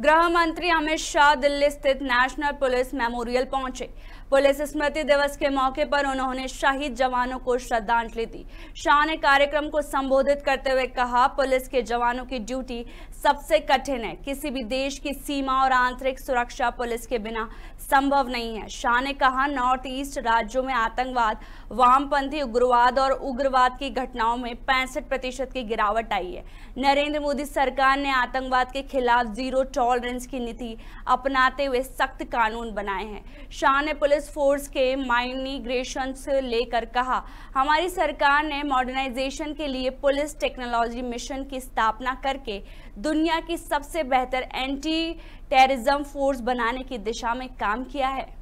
गृह मंत्री अमित शाह दिल्ली स्थित नेशनल पुलिस मेमोरियल पहुंचे पुलिस स्मृति दिवस के मौके पर उन्होंने शहीद जवानों को श्रद्धांजलि दी शाह ने कार्यक्रम को संबोधित करते हुए कहा पुलिस के जवानों की ड्यूटी सबसे कठिन है किसी भी देश की सीमा और आंतरिक सुरक्षा पुलिस के बिना संभव नहीं है शाह ने कहा नॉर्थ ईस्ट राज्यों में आतंकवाद वामपंथी उग्रवाद और उग्रवाद की घटनाओं में पैंसठ प्रतिशत की गिरावट आई है नरेंद्र मोदी सरकार ने आतंकवाद के खिलाफ जीरो टॉलरेंस की नीति अपनाते हुए सख्त कानून बनाए हैं शाह ने पुलिस फोर्स के माइनीग्रेशन से लेकर कहा हमारी सरकार ने मॉडर्नाइजेशन के लिए पुलिस टेक्नोलॉजी मिशन की स्थापना करके दुनिया की सबसे बेहतर एंटी टेररिज्म फोर्स बनाने की दिशा में काम किया है